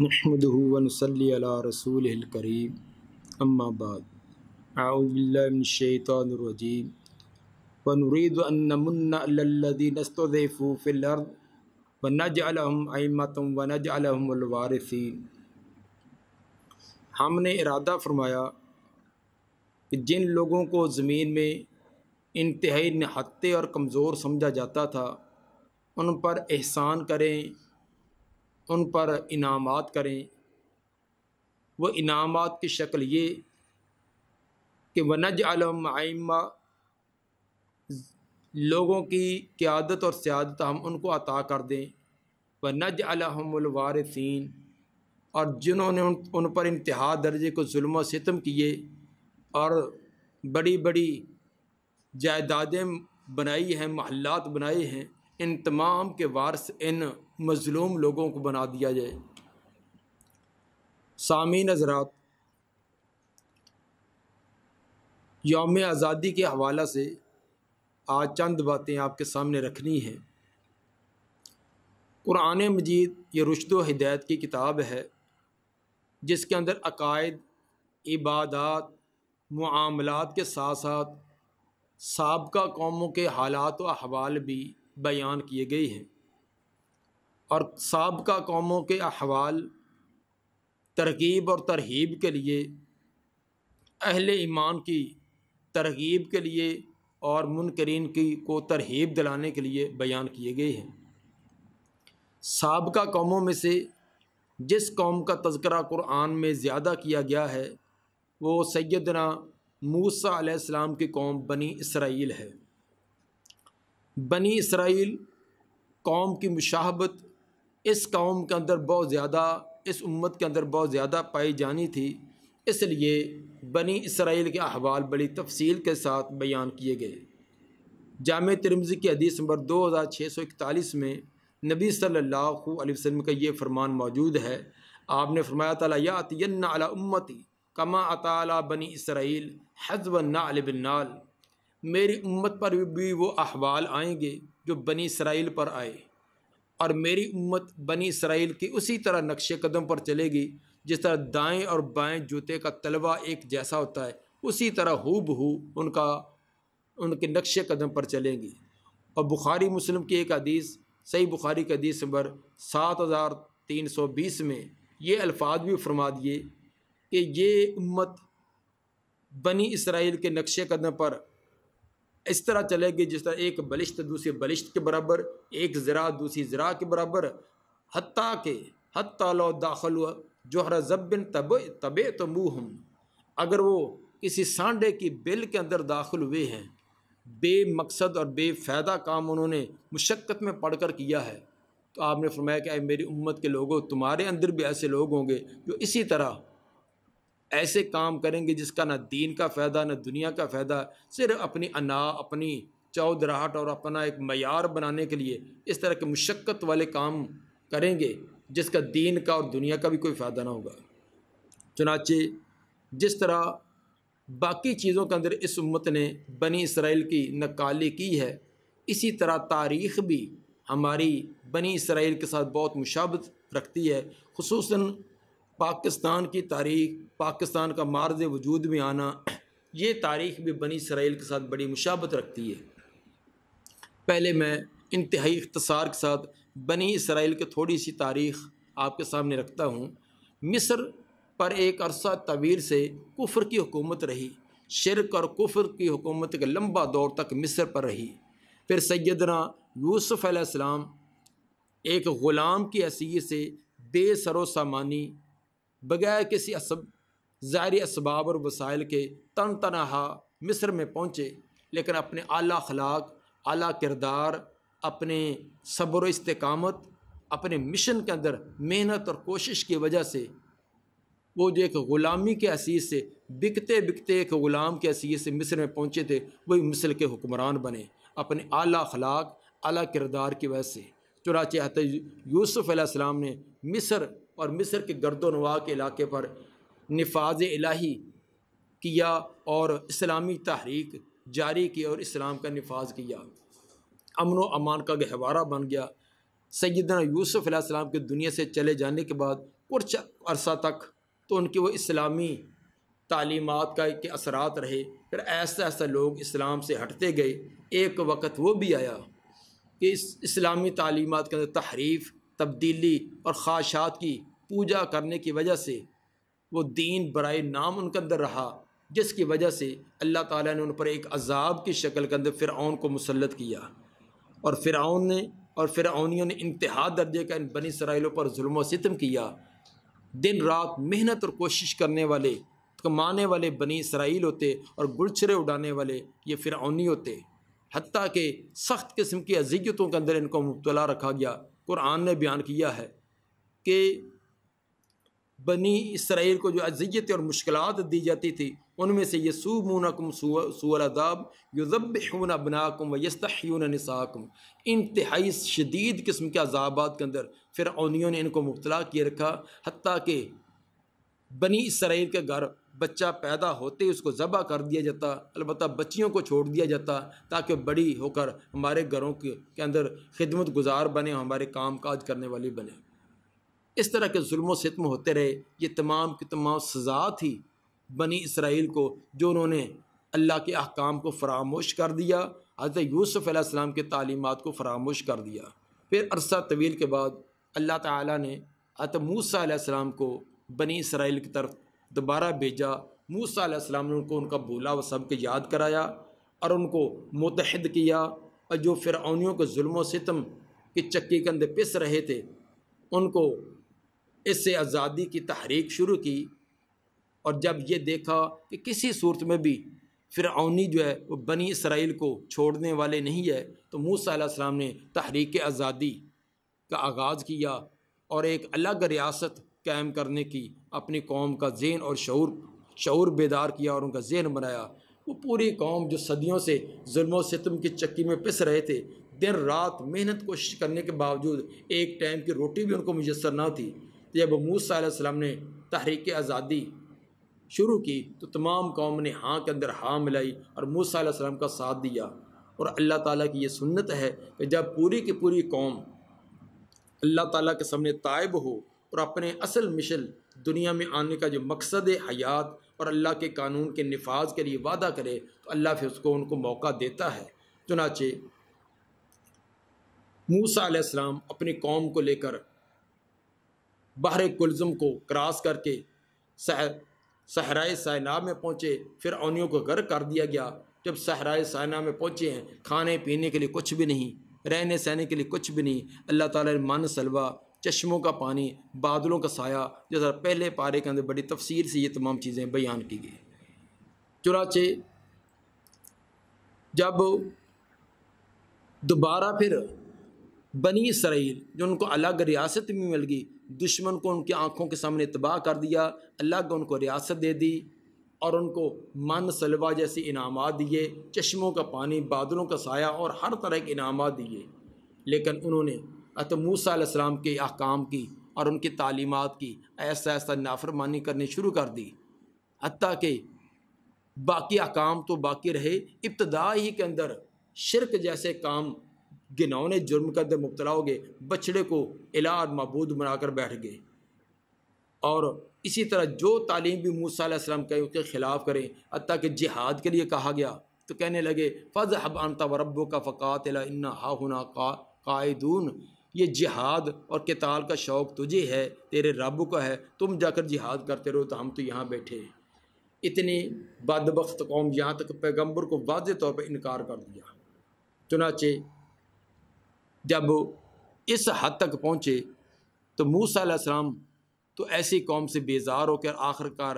नहमदूवनसल्ला रसूल करीम अम्माबाद आउबिल्लाशैतरजीम वनुरीद हमने इरादा फरमाया कि जिन लोगों को ज़मीन में इंतहाई नहते और कमज़ोर समझा जाता था उन पर एहसान करें उन पर इनामत करें वह इनामत की शक्ल ये कि वनज आलम आइमा लोगों की क्यादत और सियादत हम उनको अता कर दें व नज और जिन्होंने उन, उन पर इंतहा दर्जे को म सितम किए और बड़ी बड़ी जायदादें बनाई हैं महल्लात बनाए हैं इन तमाम के वारस इन मज़लूम लोगों को बना दिया जाए सामी नजरात योम आज़ादी के हवाला से आज चंद बातें आपके सामने रखनी हैं कुरान मजीद ये रुशद हदायत की किताब है जिसके अंदर अकायद इबादत मामलत के साथ साथ सबका कौमों के हालात व अहवाल भी बयान किए गए हैं और सबका कौमों के अहवाल तरकीब और तरहीब के लिए अहल ईमान की तरगीब के लिए और मुनकरीन की को तरहीब दिलाने के लिए बयान किए गए हैं सबका कौमों में से जिस कौम का तस्करा कुरान में ज़्यादा किया गया है वो सैदना मूसा आसमाम की कौम बनी इसराइल है बनी इसराइल कौम की मुशाहबत इस कौम के अंदर बहुत ज़्यादा इस उम्मत के अंदर बहुत ज़्यादा पाई जानी थी इसलिए बनी इसराइल के अहवाल बड़ी तफसील के साथ बयान किए गए जाम तिरमजी की हदीस नंबर दो हज़ार छः सौ इकतालीस में नबी सल्लल्लाहु अलैहि वसल्लम का ये फ़रमान मौजूद है आपने फरमाया ताला यातियन्ना अला उम्मती कमा अला बनी इसराइल हजब नाल मेरी उम्मत पर भी वो अहवाल आएंगे जो बनी इसराइल पर आए और मेरी उम्मत बनी इसराइल की उसी तरह नक्श कदम पर चलेगी जिस तरह दाएं और बाएं जूते का तलवा एक जैसा होता है उसी तरह हूब हु उनका उनके नक्श कदम पर चलेंगी और बुखारी मुस्लिम की एक हदीस सही बुखारी की हदीस नंबर सात हज़ार तीन सौ बीस में ये अल्फाज भी फरमा दिए कि ये उम्मत बनी इसराइल के नक्श कदम पर इस तरह चलेगी जिस तरह एक बलिश्त दूसरे बलिश्त के बराबर एक ज़रा दूसरी ज़रा के बराबर हती के हत्ता दाखिल जोहरा जब्बिन तब तब तो मुँह अगर वो किसी सांडे की बिल के अंदर दाखिल हुए हैं बेमकसद और बेफ़ायदा काम उन्होंने मुशक्क़त में पढ़ कर किया है तो आपने फरमाया कि मेरी उम्मत के लोगों तुम्हारे अंदर भी ऐसे लोग होंगे जो इसी तरह ऐसे काम करेंगे जिसका ना दीन का फ़ायदा ना दुनिया का फ़ायदा सिर्फ अपनी अना अपनी चौधराहट और अपना एक मैार बनाने के लिए इस तरह के मुशक्क़त वाले काम करेंगे जिसका दीन का और दुनिया का भी कोई फ़ायदा ना होगा चुनाचे जिस तरह बाकी चीज़ों के अंदर इस उम्मत ने बनी इसराइल की नकाली की है इसी तरह तारीख़ भी हमारी बनी इसराइल के साथ बहुत मुशाबत रखती है खसूस पाकिस्तान की तारीख पाकिस्तान का मार्ज वजूद में आना ये तारीख भी बनी इसराइल के साथ बड़ी मुशाबत रखती है पहले मैं इंतहाई इख्तसार के साथ बनी इसराइल की थोड़ी सी तारीख आपके सामने रखता हूँ मिस्र पर एक अरसा तवीर से कुफर की हुकूमत रही शिरक और कुफर की हुकूमत के लंबा दौर तक मिस्र पर रही फिर सैदना यूसुफ़ एक ग़ुलाम की हसीत से बेसरो सामानी बगैर किसी असब ज़ाहरी इसबाब और वसाइल के तन तनहा मिस्र में पहुँचे लेकिन अपने आला अखलाक आला किरदार अपने सब्र इसकामत अपने मिशन के अंदर मेहनत और कोशिश की वजह से वो जो एक ग़ुलामी के असीस से बिकते बिकते एक ग़ुलाम के असीस से मिस्र में पहुँचे थे वही मिस्र के हुक्मरान बने अपने आला अखलाक आला किरदार की वजह से चुनाचे हत यूसुफ़ ने मिस्र और मिस्र के गर्दोनवा के इलाके पर नफाज इलाही किया और इस्लामी तहरीक जारी की और इस्लाम का नफाज किया अमन व अमान का गहवारा बन गया सैदना यूसुफ़ अलैहिस्सलाम के दुनिया से चले जाने के बाद कुछ अरसा तक तो उनकी वो इस्लामी तालीमत का के असरात रहे फिर ऐसा ऐसा लोग इस्लाम से हटते गए एक वक्त वो भी आया कि इस इस्लामी तालीमत के अंदर तहरीफ़ तब्दीली और ख्वाशात की पूजा करने की वजह से वो दीन बरए नाम उनके अंदर रहा जिसकी वजह से अल्लाह ताला ने उन पर एक अजाब की शक्ल के अंदर फ़िरौन को मुसलत किया और फ़िरौन ने और फ़िरौनियों ने इंतहा दर्जे का इन बनी इसराइलों पर जुल्म सितम किया दिन रात मेहनत और कोशिश करने वाले कमाने वाले बनी इसराइल होते और गुलचरे उड़ाने वाले ये फ़िरौनी होते हती के सख्त किस्म की अजियतों के अंदर इनको मुबतला रखा गया कुरान ने बयान किया है कि बनी इसराइल को जो अजियतें और मुश्किल दी जाती थी उनमें से यसूबूनकम सूअलदाब युजबून अबनाकुम वस्तून नसाकुम इंतहाई शदीद किस्म के अजाबाद के अंदर फिर ने इनको मुबला किए रखा हती कि बनी इसराइल के घर बच्चा पैदा होते ही उसको ज़बा कर दिया जाता अलबत् बच्चियों को छोड़ दिया जाता ताकि बड़ी होकर हमारे घरों के, के अंदर खिदमत गुजार बने हमारे काम काज करने वाली बने इस तरह के जुल्म सितम होते रहे ये तमाम की तमाम सज़ा थी बनी इसराइल को जो उन्होंने अल्लाह के अहकाम को फरामोश कर दिया हज़रत यूसुफ़ आसमाम के तालीमत को फरामोश कर दिया फिर अरसा तवील के बाद अल्लाह ताली ने हत मूसा को बनी इसराइल की तरफ दोबारा भेजा मूसा ने उनको उनका बोला व सब के याद कराया और उनको मुतहद किया और जो फ़िरौनियों के जुल्म सितम के चक्की अंदर पिस रहे थे उनको इससे आज़ादी की तहरीक शुरू की और जब ये देखा कि किसी सूरत में भी फ़िरौनी जो है वो बनी इसराइल को छोड़ने वाले नहीं है तो मूसा ने तहरीक आज़ादी का आगाज़ किया और एक अलग रियासत कायम करने की अपनी कौम का जेन और शूर शूर बेदार किया और उनका जेन बनाया वो पूरी कौम जो सदियों से जुल्म सितम की चक्की में पिस रहे थे दिन रात मेहनत कोशिश करने के बावजूद एक टाइम की रोटी भी उनको मुयसर ना थी तो जब मूसम ने तहरीक आज़ादी शुरू की तो तमाम कौम ने हाँ के अंदर हाँ मिलाई और मूसम का साथ दिया और अल्लाह ताली की यह सुनत है कि जब पूरी की पूरी कौम अल्लाह ताली के सामने तायब हो और अपने असल मिशल दुनिया में आने का जो मकसद हयात और अल्लाह के कानून के नफाज के लिए वादा करे तो अल्लाह फिर उसको उनको मौका देता है चुनाचे मूसा आलाम अपनी कौम को लेकर बाहर कुलज़म को क्रॉस करके सहर सहराए सायना में पहुँचे फिर अनियों को गर्क कर दिया गया जब सहराए सायना में पहुँचे हैं खाने पीने के लिए कुछ भी नहीं रहने सहने के लिए कुछ भी नहीं अल्लाह ताला ने मान सलवा चश्मों का पानी बादलों का साया जैसा पहले पारे के अंदर बड़ी तफसीर से ये तमाम चीज़ें बयान की गई चुनाचे जब दोबारा फिर बनी इसराइल जो उनको अलग रियासत में मिल गई दुश्मन को उनकी आँखों के सामने तबाह कर दिया अलग उनको रियासत दे दी और उनको मन सलवा जैसे इनाम दिए चश्मों का पानी बादलों का साया और हर तरह के इनाम दिए लेकिन उन्होंने अत मूसम के अहकाम की और उनकी तालीमत की ऐसा ऐसा नाफरमानी करनी शुरू कर दी हती के बाकी अकाम तो बाकी रहे इब्तदा ही के अंदर शिरक जैसे काम गिनौने जुर्म के अंदर मुबतला हो गए बछड़े को इला और मबूद बनाकर बैठ गए और इसी तरह जो तालीम भी मूसम के उसके ख़िलाफ़ करें हती के जिहाद के लिए कहा गया तो कहने लगे फ़ज हब अनता का फ़कात इन्ना हा का कायदून ये जिहाद और किताल का शौक़ तुझे है तेरे रब का है तुम जाकर जिहाद करते रहो तो हम तो यहाँ बैठे हैं इतनी बदबख्त कौम यहाँ तक पैगम्बर को वाज तौर पर इनकार कर दिया चुनाचे जब इस हद तक पहुँचे तो मूसा तो ऐसी कौम से बेजार होकर आखिरकार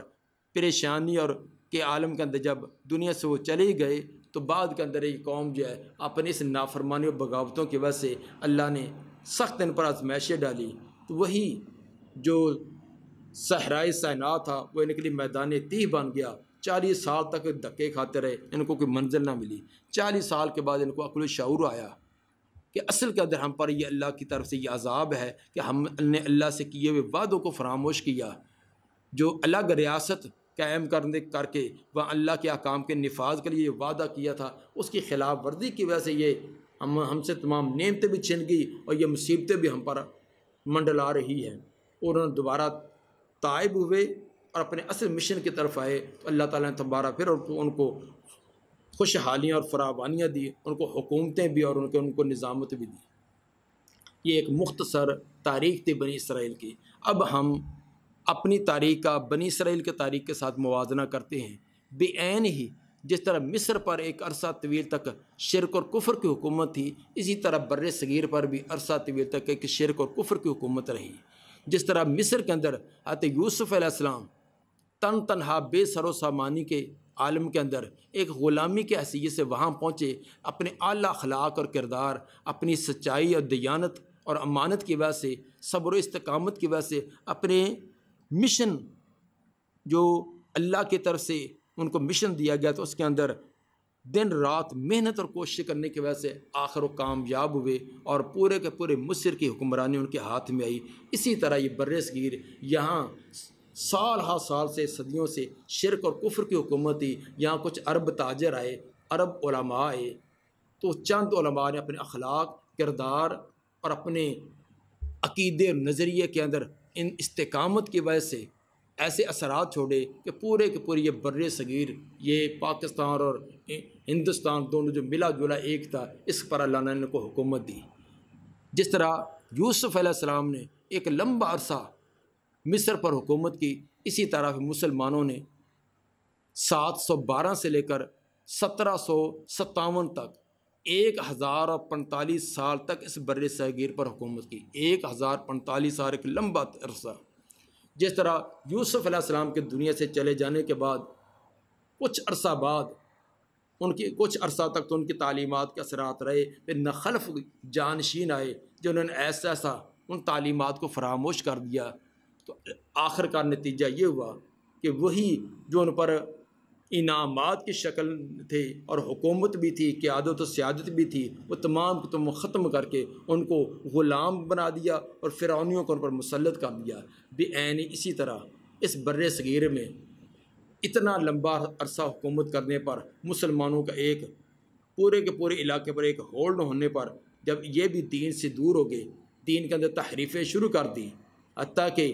परेशानी और के आलम के अंदर जब दुनिया से वो चले गए तो बाद के अंदर ये कौम जो है अपने इस नाफरमानी और बगावतों की वजह से अल्लाह ने सख्त इन पर आजमाइशें डाली तो वही जो सहराई सहना था वो इनके लिए मैदान तीह बन गया चालीस साल तक धक्के खाते रहे इनको कोई मंजिल ना मिली चालीस साल के बाद इनको अकल शूर आया कि असल के अंदर हम पर यह अल्लाह की तरफ से यह अजाब है कि हमने अल्लाह से किए हुए वादों को फरामोश किया जो अलग रियासत कायम करने करके वह अल्लाह के अकाम के नफाज के लिए वादा किया था उसकी खिलाफ वर्जी की वजह से ये हम हमसे तमाम नियमतें भी छिन गई और ये मुसीबतें भी हम पर मंडल आ रही हैं उन्होंने दोबारा तायब हुए और अपने असल मिशन की तरफ आए तो अल्लाह ताला ने तबारा फिर उनको खुशहालियाँ और फरावानियाँ दी उनको हुकूमतें भी और उनके उनको निज़ामत भी दी ये एक मुख्तसर तारीख थी बनी इसराइल की अब हम अपनी तारीख का बनी इसराइल के तारीख के साथ मुजना करते हैं बेन ही जिस तरह मिस्र पर एक अरसा तवील तक शिरक और कुफर की हुकूमत थी इसी तरह बर्र सगीर पर भी अरसा तवील तक एक शिरक और कुफर की हुकूमत रही जिस तरह मिस्र के अंदर हत यूसुफ़ अलैहिस्सलाम तन तनहा बेसरो सामानी के आलम के अंदर एक ग़ुलामी के हैसियत से वहाँ पहुँचे अपने अली अखलाक और किरदार अपनी सच्चाई और दयानत और अमानत की वजह से सब्र इस्तकामत की वजह से अपने मिशन जो अल्लाह की तरफ से उनको मिशन दिया गया तो उसके अंदर दिन रात मेहनत और कोशिश करने की वजह से आखिर व कामयाब हुए और पूरे के पूरे मुसर की हुक्मरानी उनके हाथ में आई इसी तरह ये बर्रसगीर यहाँ साल हा साल से सदियों से शिरक और कुफर की हुकूमत थी यहाँ कुछ अरब ताजर आए अरब ओलमा आए तो चंद ओलमा ने अपने अखलाक किरदार और अपने अकीदे नज़रिए के अंदर इन इसकामत की वजह से ऐसे असरात छोड़े कि पूरे के पूरे ये बर सगीर ये पाकिस्तान और हिंदुस्तान दोनों जो मिला जुला एक था इस पर अल्लाह ने को हुकूमत दी जिस तरह यूसुफ़ सलाम ने एक लंबा अरसा मिस्र पर हुकूमत की इसी तरह मुसलमानों ने सात सौ बारह से लेकर सत्रह सौ सत्तावन तक एक हज़ार और पैंतालीस साल तक इस बर सगीर पर हुकूमत की एक हज़ार पैंतालीस साल एक लंबा अरसा जिस तरह यूसुफ़ अलैहिस्सलाम के दुनिया से चले जाने के बाद कुछ अरसा बाद उनकी कुछ अरसा तक तो उनकी तालीमत के असरात रहे फिर नखलफ जानशीन आए जो उन्होंने ऐसा ऐसा उन तालीमत को फरामोश कर दिया तो आखिर का नतीजा ये हुआ कि वही जो उन पर इनामात की शक्ल थे और हुकूमत भी थी क्यादत सियादत भी थी वो तमाम को तुम ख़त्म करके उनको ग़ुलाम बना दिया और फ़िरौनियों को उन पर मुसलत कर दिया बेन इसी तरह इस बर सगीर में इतना लंबा अरसा हुकूमत करने पर मुसलमानों का एक पूरे के पूरे इलाके पर एक होल्ड होने पर जब ये भी दीन से दूर हो गए दीन के अंदर तहरीफ़ें शुरू कर दी हती कि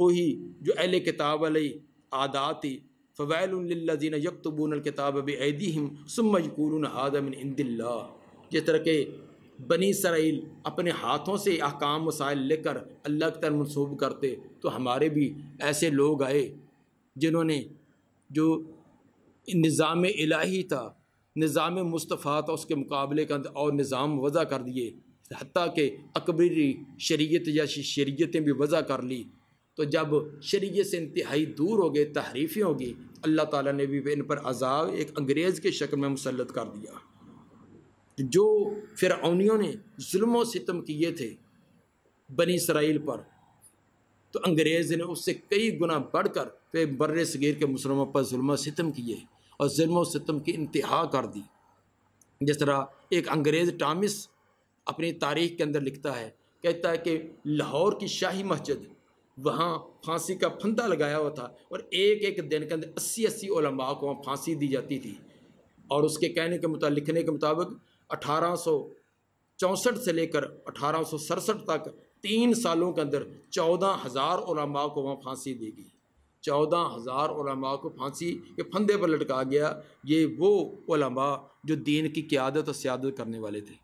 वही जो अहल किताब वाली आदात थी फ़वैलजीन यकतबून किताब बदीम सुमजकून आदम इंदिल्ला जिस तरह के बनी सराइल अपने हाथों से अहकाम वसाइल लेकर अल्लाह की तरफ मनसूब करते तो हमारे भी ऐसे लोग आए जिन्होंने जो निज़ाम इलाही था निज़ाम मुस्तफ़ा था उसके मुकाबले का और निज़ाम वज़ा कर दिए हती के अकबरी शरीत या शरीतें भी वज़ा कर ली तो जब शरीय से इंतहाई दूर हो गए तहरीफ़ें होगी अल्लाह ताला ने भी इन पर अजाब एक अंग्रेज़ के शक्ल में मुसलत कर दिया जो फिरौनियों ने म सितम किए थे बनी इसराइल पर तो अंग्रेज़ ने उससे कई गुना बढ़ कर फिर बर्र सगीर के मुसलमों पर म सितम किए और म सितम की इंतहा कर दी जिस तरह एक अंग्रेज़ टामिस अपनी तारीख के अंदर लिखता है कहता है कि लाहौर की शाही मस्जिद वहाँ फांसी का फंदा लगाया हुआ था और एक एक दिन के अंदर अस्सी अस्सी ओलम्बा को वहाँ फांसी दी जाती थी और उसके कहने के मुताबिक लिखने के मुताबिक अठारह चौंसठ से लेकर अठारह सड़सठ तक तीन सालों के अंदर चौदह हज़ार ओलम्बा को वहाँ फांसी दी गई चौदह हज़ार ओलम्बा को फांसी के फंदे पर लटका गया ये वो ओलम्बा जो दीन की क्यादत और सियादत करने वाले थे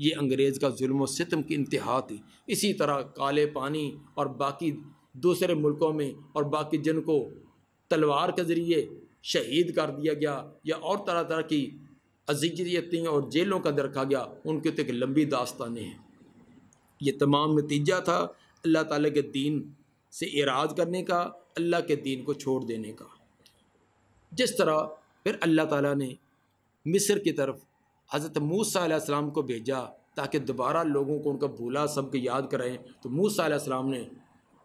ये अंग्रेज़ का जुल्म सितम की इंतहा थी इसी तरह काले पानी और बाकी दूसरे मुल्कों में और बाकी जिनको तलवार के ज़रिए शहीद कर दिया गया या और तरह तरह की अजीजियतें और जेलों का अंदर रखा गया उनके तो एक लंबी दास्तान है ये तमाम नतीजा था अल्लाह ताला के दीन से इराज करने का अल्लाह के दीन को छोड़ देने का जिस तरह फिर अल्लाह ताला ने मिस्र की तरफ हज़रत मूसा को भेजा ताकि दोबारा लोगों को उनका भूला सबको याद कराएँ तो मूसा ने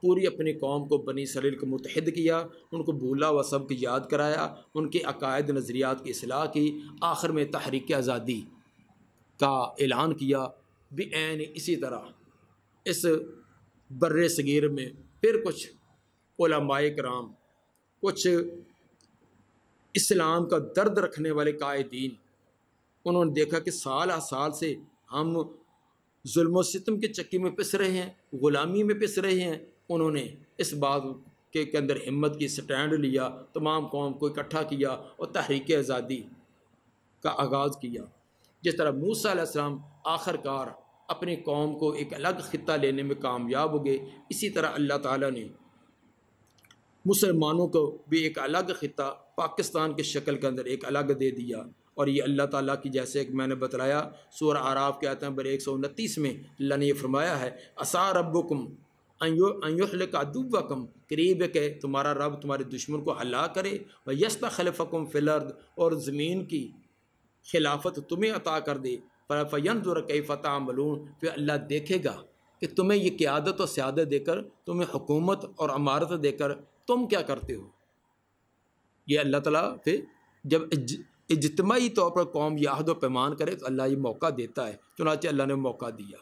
पूरी अपनी कौम को बनी सलील को मुतहद किया उनको भूला व सबक याद कराया उनके अकायद नज़रियात की असलाह की आखिर में तहरीक आज़ादी का ऐलान किया एन इसी तरह इस बर सगीर में फिर कुछ ओलमाए कराम कुछ इस्लाम का दर्द रखने वाले कायदीन उन्होंने देखा कि साल आ साल से हम जुल्म सितम के चक्की में पिस रहे हैं ग़ुलामी में पिस रहे हैं उन्होंने इस बात के के अंदर हिम्मत की स्टैंड लिया तमाम कौम को इकट्ठा किया और तहरीक आज़ादी का आगाज़ किया जिस तरह मूसा मूसम आखिरकार अपनी कौम को एक अलग ख़त्ता लेने में कामयाब हो गए इसी तरह अल्लाह ताला ने मुसलमानों को भी एक अलग ख़त्ता पाकिस्तान के शक्ल के अंदर एक अलग दे दिया और ये अल्लाह ताला की जैसे एक मैंने बतलाया सूर आराफ के आते हैं बर एक सौ उनतीस में अल्लाह ने यह फरमाया है असा रबुकुम अयुहल का करीब के तुम्हारा रब तुम्हारे दुश्मन को हला करे व यस्ता खलफ़म फ़िलर्द और ज़मीन की खिलाफत तुम्हें अता कर दे पर फैन कई फ़तः मलून फिर अल्लाह देखेगा कि तुम्हें ये क्यादत और सियादत देकर तुम्हें हुकूमत और अमारत देकर तुम क्या करते हो ये अल्लाह तला फिर जब इजतमाही तौर पर कौम याहद पैमान करे तो अल्लाह ये मौका देता है चुनाच अल्लाह ने मौका दिया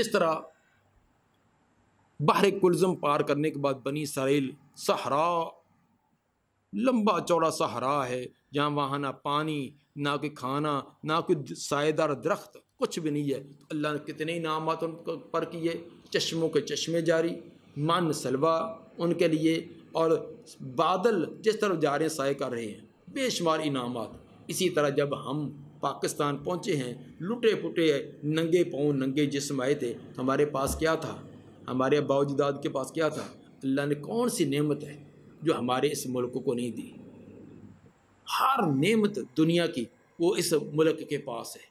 जिस तरह बाहर कुलज़म पार करने के बाद बनी इसराइल सहरा लंबा चौड़ा सहरा है जहाँ वहाँ ना पानी ना कोई खाना ना कोई सायेदार दरख्त कुछ भी नहीं है तो अल्लाह ने कितने इनामत उन पर किए चश्मों के चश्मे जारी मान सलवा उनके लिए और बादल जिस तरफ जा रहे हैं साय कर रहे हैं बेशुमार इनामत इसी तरह जब हम पाकिस्तान पहुँचे हैं लुटे फुटे नंगे पाँव नंगे जिसम आए थे तो हमारे पास क्या था हमारे अब्बा के पास क्या था अल्लाह ने कौन सी नेमत है जो हमारे इस मुल्क को नहीं दी हर नेमत दुनिया की वो इस मुल्क के पास है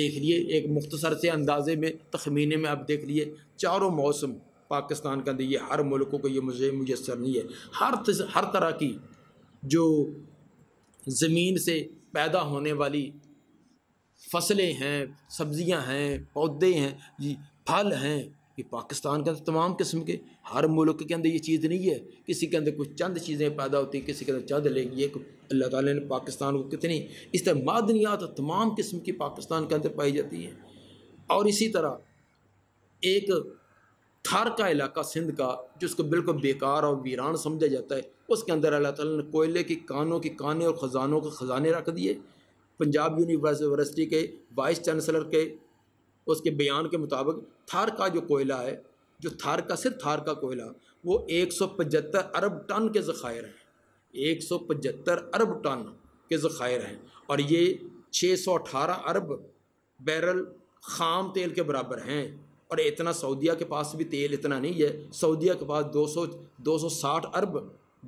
देख लिए एक मुख्तसर से अंदाजे में तखमीने में आप देख लिए चारों मौसम पाकिस्तान के अंदर ये हर मुल्कों को ये मुझे मुयसर नहीं है हर हर तरह की जो ज़मीन से पैदा होने वाली फसलें हैं सब्ज़ियां हैं पौधे हैं फल हैं कि पाकिस्तान के अंदर तमाम किस्म के हर मुल्क के अंदर ये चीज़ नहीं है किसी के अंदर कुछ चंद चीज़ें पैदा होती हैं किसी के अंदर चंद लेगी एक अल्लाह ताला ने पाकिस्तान को कितनी इस तरह मादनियात तो तमाम किस्म की पाकिस्तान के अंदर पाई जाती हैं और इसी तरह एक थार का इलाका सिंध का जिसको बिल्कुल बेकार और वीरान समझा जाता है उसके अंदर अल्लाह ताला ने कोयले के कानों के काने और ख़जानों के ख़जाने रख दिए पंजाब यूनिवर्सिटी के वाइस चांसलर के उसके बयान के मुताबिक थार का जो कोयला है जो थार का सिर्फ थार का कोयला वो एक सौ पचहत्तर अरब टन के ज़ख़ायर हैं एक सौ पचहत्तर अरब टन के ज़ख़ायर हैं और ये छः सौ अठारह अरब बैरल खाम तेल के बराबर हैं और इतना सऊदिया के पास भी तेल इतना नहीं है सऊदिया के पास दो सौ दो सौ साठ अरब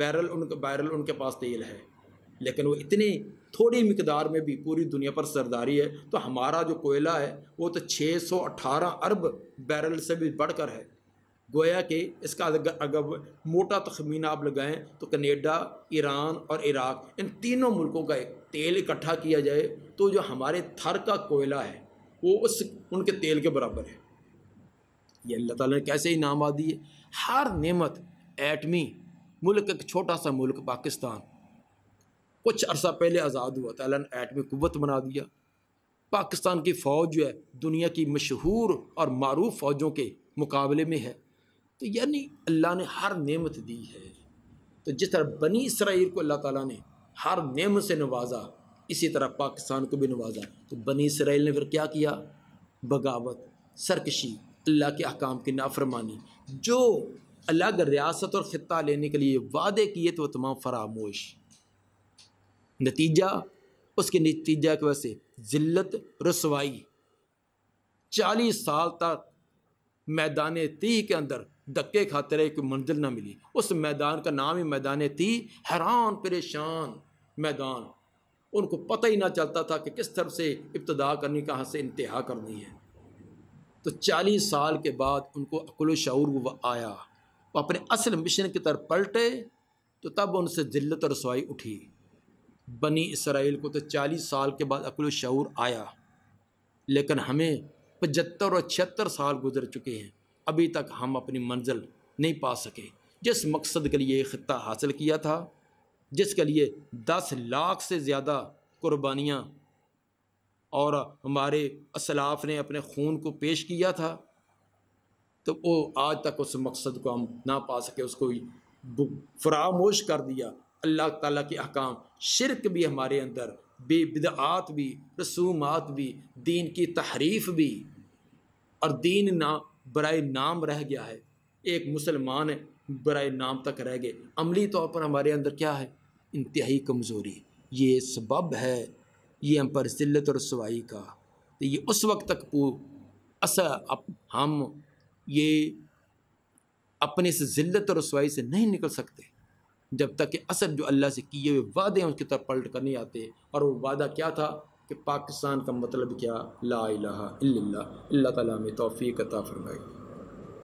बैरल उन बैरल उनके पास तेल है लेकिन वो इतने थोड़ी मकदार में भी पूरी दुनिया पर सरदारी है तो हमारा जो कोयला है वो तो 618 अरब बैरल से भी बढ़कर है गोया कि इसका अगर मोटा तखमीना आप लगाएं तो कनेडा ईरान और इराक इन तीनों मुल्कों का एक तेल इकट्ठा किया जाए तो जो हमारे थर का कोयला है वो उस उनके तेल के बराबर है ये अल्लाह ताला ने कैसे इनाम आदि है हर नेमत एटमी मुल्क एक छोटा सा मुल्क पाकिस्तान कुछ अरसा पहले आज़ाद हुआ था एटमी कुत बना दिया पाकिस्तान की फ़ौज जो है दुनिया की मशहूर और मरूफ फ़ौजों के मुकाबले में है तो यानी अल्लाह ने हर नेमत दी है तो जिस तरह बनी इसराइल को अल्लाह ताला ने हर नेमत से नवाजा इसी तरह पाकिस्तान को भी नवाजा तो बनी इसराइल ने फिर क्या किया बगावत सरकशी अल्लाह के अकाम की नाफरमानी जो अलग रियासत और ख़त्ता लेने के लिए वादे किए तो वह तमाम फरामोश नतीजा उसके नतीजा की वजह से ज़िलत रसवाई चालीस साल तक मैदान ती के अंदर धक्के खाते रहे कोई मंजिल ना मिली उस मैदान का नाम ही मैदान ती हैरान परेशान मैदान उनको पता ही ना चलता था कि किस तरफ से इब्तदा करनी कहाँ से इंतहा करनी है तो चालीस साल के बाद उनको अकुल शूर व आया वो अपने असल मिशन की तरफ पलटे तो तब उनसे जिल्लत और रसवाई उठी बनी इसराइल को तो चालीस साल के बाद अकुल शूर आया लेकिन हमें पचहत्तर और छिहत्तर साल गुजर चुके हैं अभी तक हम अपनी मंजिल नहीं पा सके जिस मकसद के लिए ख़त्ता हासिल किया था जिसके लिए दस लाख से ज़्यादा कुर्बानियाँ और हमारे असलाफ ने अपने खून को पेश किया था तो वो आज तक उस मकसद को हम ना पा सके उसको फरामोश कर दिया अल्लाह ताला के अहकाम शिरक भी हमारे अंदर बेबदात भी रसूमात भी दीन की तहरीफ भी और दीन ना बरए नाम रह गया है एक मुसलमान है बरए नाम तक रह गए अमली तौर पर हमारे अंदर क्या है इंतहाई कमज़ोरी ये सबब है ये हम पर ज़िलत और रसवाई का तो ये उस वक्त तक अस अप, हम ये अपने से ज़िलत और रसवाई से नहीं निकल सकते जब तक कि असद जो अल्लाह से किए हुए वादे हैं उसकी तरफ पलट कर नहीं आते और वो वादा क्या था कि पाकिस्तान का मतलब क्या ला इलाहा इल्लल्लाह अल्लाह ताला में तौफीक अता फ़रमाई